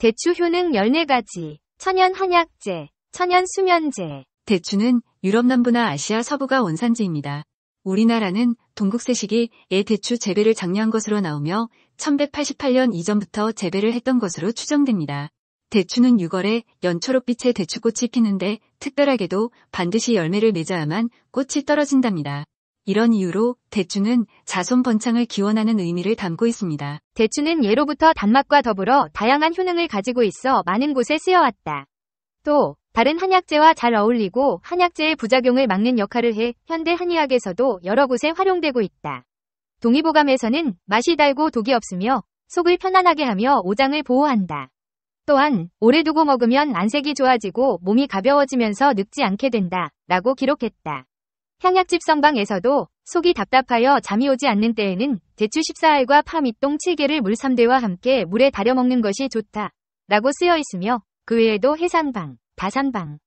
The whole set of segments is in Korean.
대추 효능 14가지, 천연 한약재, 천연 수면제. 대추는 유럽 남부나 아시아 서부가 원산지입니다. 우리나라는 동국세 식이애 대추 재배를 장려한 것으로 나오며 1188년 이전부터 재배를 했던 것으로 추정됩니다. 대추는 6월에 연초록빛의 대추꽃이 피는데 특별하게도 반드시 열매를 맺어야만 꽃이 떨어진답니다. 이런 이유로 대추는 자손 번창을 기원하는 의미를 담고 있습니다. 대추는 예로부터 단맛과 더불어 다양한 효능을 가지고 있어 많은 곳에 쓰여왔다. 또 다른 한약재와 잘 어울리고 한약재의 부작용을 막는 역할을 해 현대 한의학에서도 여러 곳에 활용되고 있다. 동의보감에서는 맛이 달고 독이 없으며 속을 편안하게 하며 오장을 보호한다. 또한 오래 두고 먹으면 안색이 좋아지고 몸이 가벼워지면서 늙지 않게 된다 라고 기록했다. 향약집 성방에서도 속이 답답하여 잠이 오지 않는 때에는 대추 14알과 파미똥 7개를 물 3대와 함께 물에 달여 먹는 것이 좋다. 라고 쓰여 있으며 그 외에도 해산방, 다산방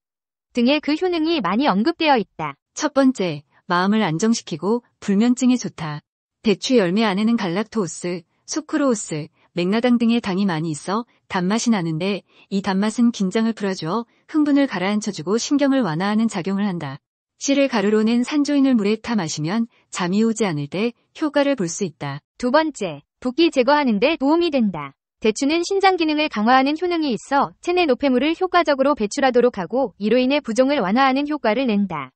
등의 그 효능이 많이 언급되어 있다. 첫 번째, 마음을 안정시키고 불면증에 좋다. 대추 열매 안에는 갈락토오스, 수크로오스, 맥나당 등의 당이 많이 있어 단맛이 나는데 이 단맛은 긴장을 풀어주어 흥분을 가라앉혀주고 신경을 완화하는 작용을 한다. 씨를 가루로 낸 산조인을 물에 타 마시면 잠이 오지 않을 때 효과를 볼 수 있다. 두 번째, 붓기 제거하는데 도움이 된다. 대추는 신장 기능을 강화하는 효능이 있어 체내 노폐물을 효과적으로 배출하도록 하고 이로 인해 부종을 완화하는 효과를 낸다.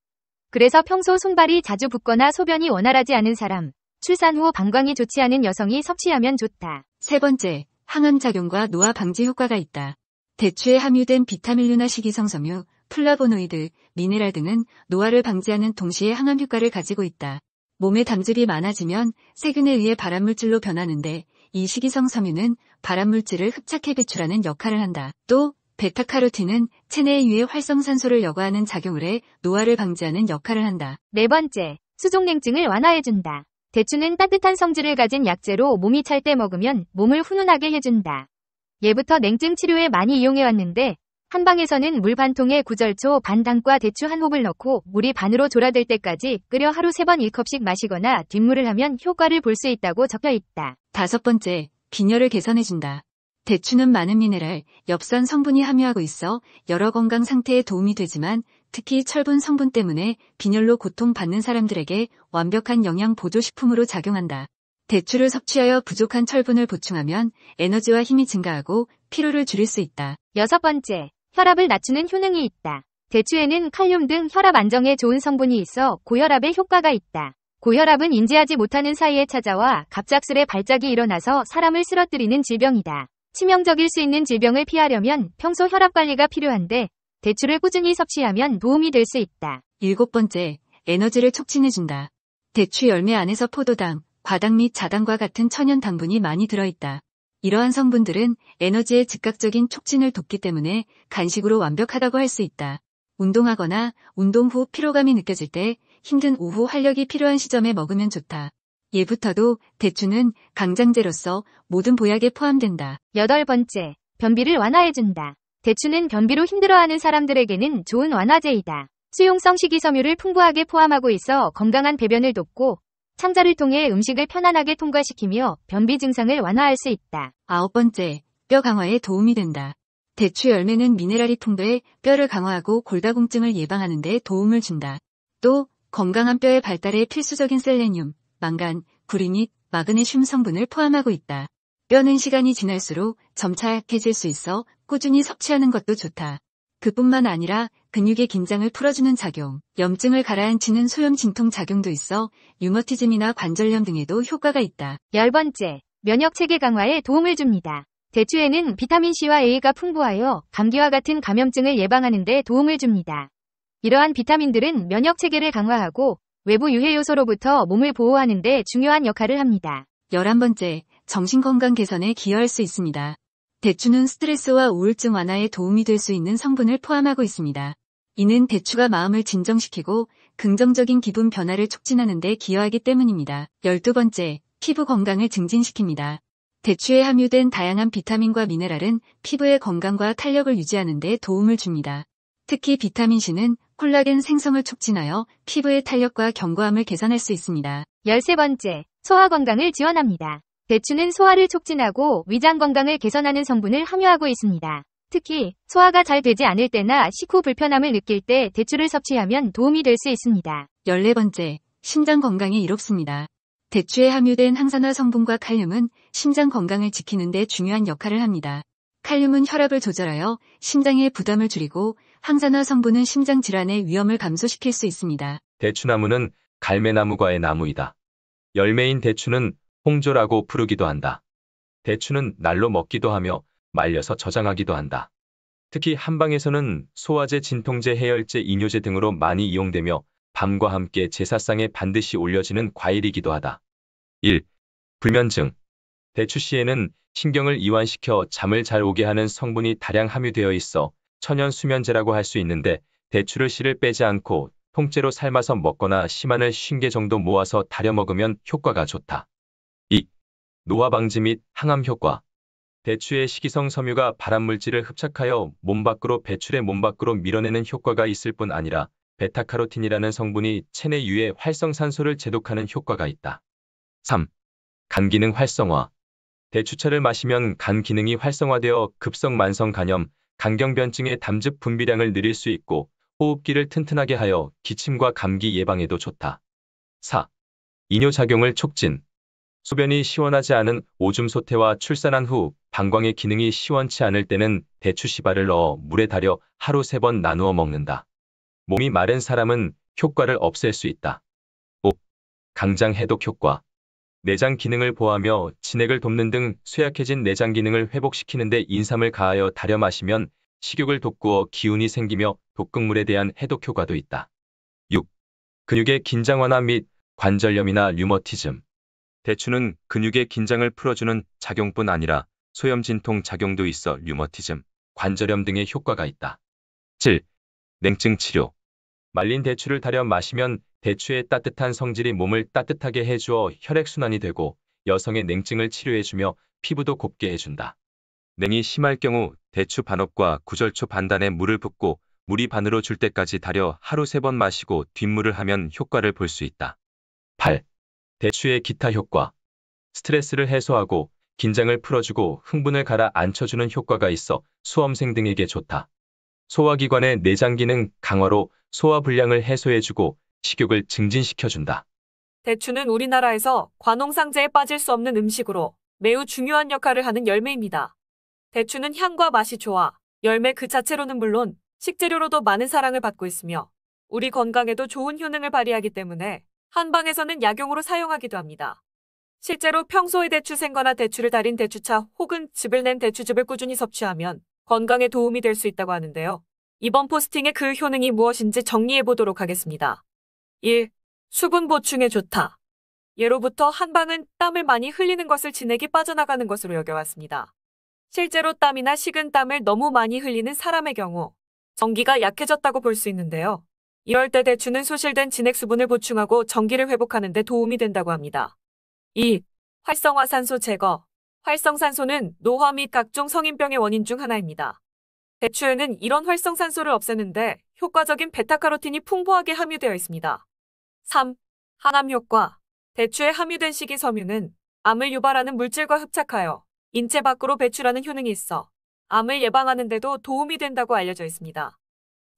그래서 평소 손발이 자주 붓거나 소변이 원활하지 않은 사람, 출산 후 방광이 좋지 않은 여성이 섭취하면 좋다. 세 번째, 항암 작용과 노화 방지 효과가 있다. 대추에 함유된 비타밀류나 식이성섬유, 플라보노이드, 미네랄 등은 노화를 방지하는 동시에 항암 효과를 가지고 있다. 몸에 담즙이 많아지면 세균에 의해 발암물질로 변하는데 이 식이성 섬유는 발암물질을 흡착해 배출하는 역할을 한다. 또 베타카로틴은 체내 에의해 활성산소를 여과하는 작용을 해 노화를 방지하는 역할을 한다. 네 번째, 수족냉증을 완화해준다. 대추는 따뜻한 성질을 가진 약재로 몸이 찰 때 먹으면 몸을 훈훈하게 해준다. 예부터 냉증 치료에 많이 이용해왔는데 한방에서는 물 반통에 구절초 반당과 대추 한 홉을 넣고 물이 반으로 졸아들 때까지 끓여 하루 세번 1컵씩 마시거나 뒷물을 하면 효과를 볼 수 있다고 적혀 있다. 다섯 번째, 빈혈을 개선해준다. 대추는 많은 미네랄, 엽산 성분이 함유하고 있어 여러 건강 상태에 도움이 되지만 특히 철분 성분 때문에 빈혈로 고통받는 사람들에게 완벽한 영양 보조 식품으로 작용한다. 대추를 섭취하여 부족한 철분을 보충하면 에너지와 힘이 증가하고 피로를 줄일 수 있다. 여섯 번째, 혈압을 낮추는 효능이 있다. 대추에는 칼륨 등 혈압 안정에 좋은 성분이 있어 고혈압에 효과가 있다. 고혈압은 인지하지 못하는 사이에 찾아와 갑작스레 발작이 일어나서 사람을 쓰러뜨리는 질병이다. 치명적일 수 있는 질병을 피하려면 평소 혈압 관리가 필요한데 대추를 꾸준히 섭취하면 도움이 될 수 있다. 일곱 번째, 에너지를 촉진해준다. 대추 열매 안에서 포도당, 과당 및 자당과 같은 천연 당분이 많이 들어있다. 이러한 성분들은 에너지의 즉각적인 촉진을 돕기 때문에 간식으로 완벽하다고 할 수 있다. 운동하거나 운동 후 피로감이 느껴질 때 힘든 오후 활력이 필요한 시점에 먹으면 좋다. 예부터도 대추는 강장제로서 모든 보약에 포함된다. 여덟 번째, 변비를 완화해준다. 대추는 변비로 힘들어하는 사람들에게는 좋은 완화제이다. 수용성 식이섬유를 풍부하게 포함하고 있어 건강한 배변을 돕고 창자를 통해 음식을 편안하게 통과시키며 변비 증상을 완화할 수 있다. 아홉 번째, 뼈 강화에 도움이 된다. 대추 열매는 미네랄이 풍부해 뼈를 강화하고 골다공증을 예방하는 데 도움을 준다. 또 건강한 뼈의 발달에 필수적인 셀레늄, 망간, 구리및 마그네슘 성분을 포함하고 있다. 뼈는 시간이 지날수록 점차 약해질 수 있어 꾸준히 섭취하는 것도 좋다. 그뿐만 아니라 근육의 긴장을 풀어주는 작용, 염증을 가라앉히는 소염 진통 작용도 있어 유머티즘이나 관절염 등에도 효과가 있다. 열 번째, 면역체계 강화에 도움을 줍니다. 대추에는 비타민C와 A가 풍부하여 감기와 같은 감염증을 예방하는 데 도움을 줍니다. 이러한 비타민들은 면역체계를 강화하고 외부 유해 요소로부터 몸을 보호하는 데 중요한 역할을 합니다. 1 1 번째 정신건강 개선에 기여할 수 있습니다. 대추는 스트레스와 우울증 완화에 도움이 될 수 있는 성분을 포함하고 있습니다. 이는 대추가 마음을 진정시키고 긍정적인 기분 변화를 촉진하는 데 기여하기 때문입니다. 12번째, 피부 건강을 증진시킵니다. 대추에 함유된 다양한 비타민과 미네랄은 피부의 건강과 탄력을 유지하는 데 도움을 줍니다. 특히 비타민C는 콜라겐 생성을 촉진하여 피부의 탄력과 견고함을 개선할 수 있습니다. 13번째, 소화 건강을 지원합니다. 대추는 소화를 촉진하고 위장 건강을 개선하는 성분을 함유하고 있습니다. 특히 소화가 잘 되지 않을 때나 식후 불편함을 느낄 때 대추를 섭취하면 도움이 될 수 있습니다. 14번째, 심장 건강에 이롭습니다. 대추에 함유된 항산화 성분과 칼륨은 심장 건강을 지키는 데 중요한 역할을 합니다. 칼륨은 혈압을 조절하여 심장의 부담을 줄이고 항산화 성분은 심장 질환의 위험을 감소시킬 수 있습니다. 대추나무는 갈매나무과의 나무이다. 열매인 대추는 홍조라고 부르기도 한다. 대추는 날로 먹기도 하며 말려서 저장하기도 한다. 특히 한방에서는 소화제, 진통제, 해열제, 이뇨제 등으로 많이 이용되며 밤과 함께 제사상에 반드시 올려지는 과일이기도 하다. 1. 불면증 대추씨에는 신경을 이완시켜 잠을 잘 오게 하는 성분이 다량 함유되어 있어 천연 수면제라고 할 수 있는데 대추를 씨를 빼지 않고 통째로 삶아서 먹거나 씨만을 50개 정도 모아서 달여 먹으면 효과가 좋다. 노화 방지 및 항암 효과 대추의 식이성 섬유가 발암물질을 흡착하여 몸 밖으로 배출해 몸 밖으로 밀어내는 효과가 있을 뿐 아니라 베타카로틴이라는 성분이 체내 유해 활성산소를 제독하는 효과가 있다. 3. 간 기능 활성화 대추차를 마시면 간 기능이 활성화되어 급성 만성 간염, 간경변증의 담즙 분비량을 늘릴 수 있고 호흡기를 튼튼하게 하여 기침과 감기 예방에도 좋다. 4. 이뇨작용을 촉진 소변이 시원하지 않은 오줌 소태와 출산한 후 방광의 기능이 시원치 않을 때는 대추 시발을 넣어 물에 달여 하루 세 번 나누어 먹는다. 몸이 마른 사람은 효과를 없앨 수 있다. 5. 강장 해독 효과 내장 기능을 보하며 호 진액을 돕는 등 쇠약해진 내장 기능을 회복시키는 데 인삼을 가하여 달여 마시면 식욕을 돋구어 기운이 생기며 독극물에 대한 해독 효과도 있다. 6. 근육의 긴장 완화 및 관절염이나 류머티즘 대추는 근육의 긴장을 풀어주는 작용뿐 아니라 소염 진통 작용도 있어 류머티즘, 관절염 등의 효과가 있다. 7. 냉증 치료 말린 대추를 달여 마시면 대추의 따뜻한 성질이 몸을 따뜻하게 해주어 혈액순환이 되고 여성의 냉증을 치료해주며 피부도 곱게 해준다. 냉이 심할 경우 대추 반업과 구절초 반단에 물을 붓고 물이 반으로 줄 때까지 달여 하루 세 번 마시고 뒷물을 하면 효과를 볼 수 있다. 8. 대추의 기타 효과 스트레스를 해소하고 긴장을 풀어주고 흥분을 가라앉혀주는 효과가 있어 수험생 등에게 좋다. 소화기관의 내장 기능 강화로 소화불량을 해소해주고 식욕을 증진시켜준다. 대추는 우리나라에서 관홍상제에 빠질 수 없는 음식으로 매우 중요한 역할을 하는 열매입니다. 대추는 향과 맛이 좋아 열매 그 자체로는 물론 식재료로도 많은 사랑을 받고 있으며 우리 건강에도 좋은 효능을 발휘하기 때문에 한방에서는 약용으로 사용하기도 합니다. 실제로 평소에 대추 생거나 대추를 달인 대추차 혹은 즙을 낸 대추즙을 꾸준히 섭취하면 건강에 도움이 될 수 있다고 하는데요. 이번 포스팅의 그 효능이 무엇인지 정리해 보도록 하겠습니다. 1. 수분 보충에 좋다. 예로부터 한방은 땀을 많이 흘리는 것을 진액이 빠져나가는 것으로 여겨왔습니다. 실제로 땀이나 식은 땀을 너무 많이 흘리는 사람의 경우 전기가 약해졌다고 볼 수 있는데요. 이럴 때 대추는 소실된 진액 수분을 보충하고 전기를 회복하는 데 도움이 된다고 합니다. 2. 활성화산소 제거 활성산소는 노화 및 각종 성인병의 원인 중 하나입니다. 대추에는 이런 활성산소를 없애는데 효과적인 베타카로틴이 풍부하게 함유되어 있습니다. 3. 항암 효과 대추에 함유된 식이섬유는 암을 유발하는 물질과 흡착하여 인체 밖으로 배출하는 효능이 있어 암을 예방하는 데도 도움이 된다고 알려져 있습니다.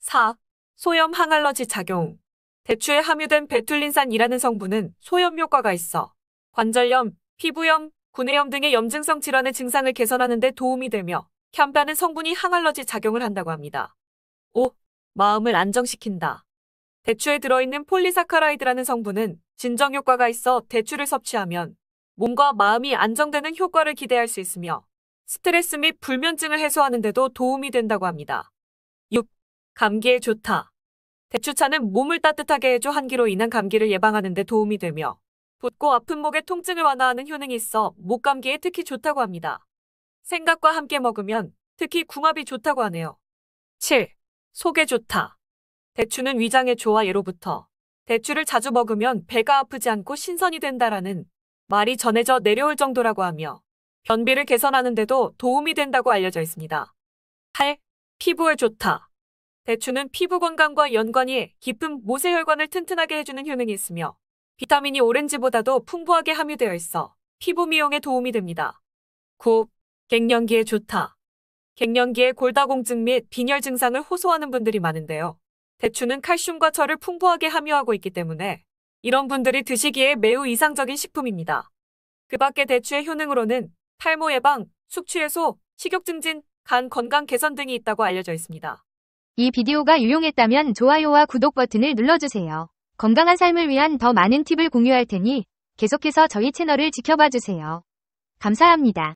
4. 소염 항알러지 작용. 대추에 함유된 베툴린산이라는 성분은 소염 효과가 있어 관절염, 피부염, 구내염 등의 염증성 질환의 증상을 개선하는 데 도움이 되며 캄파는 성분이 항알러지 작용을 한다고 합니다. 5. 마음을 안정시킨다. 대추에 들어있는 폴리사카라이드라는 성분은 진정 효과가 있어 대추를 섭취하면 몸과 마음이 안정되는 효과를 기대할 수 있으며 스트레스 및 불면증을 해소하는 데도 도움이 된다고 합니다. 감기에 좋다. 대추차는 몸을 따뜻하게 해줘 한기로 인한 감기를 예방하는 데 도움이 되며 붓고 아픈 목의 통증을 완화하는 효능이 있어 목 감기에 특히 좋다고 합니다. 생각과 함께 먹으면 특히 궁합이 좋다고 하네요. 7. 속에 좋다. 대추는 위장에 좋아 예로부터 대추를 자주 먹으면 배가 아프지 않고 신선이 된다라는 말이 전해져 내려올 정도라고 하며 변비를 개선하는데도 도움이 된다고 알려져 있습니다. 8. 피부에 좋다. 대추는 피부 건강과 연관이 깊은 모세혈관을 튼튼하게 해주는 효능이 있으며 비타민이 오렌지보다도 풍부하게 함유되어 있어 피부 미용에 도움이 됩니다. 9. 갱년기에 좋다. 갱년기에 골다공증 및 빈혈 증상을 호소하는 분들이 많은데요. 대추는 칼슘과 철을 풍부하게 함유하고 있기 때문에 이런 분들이 드시기에 매우 이상적인 식품입니다. 그 밖에 대추의 효능으로는 탈모 예방, 숙취 해소, 식욕 증진, 간 건강 개선 등이 있다고 알려져 있습니다. 이 비디오가 유용했다면 좋아요와 구독 버튼을 눌러주세요. 건강한 삶을 위한 더 많은 팁을 공유할 테니 계속해서 저희 채널을 지켜봐 주세요. 감사합니다.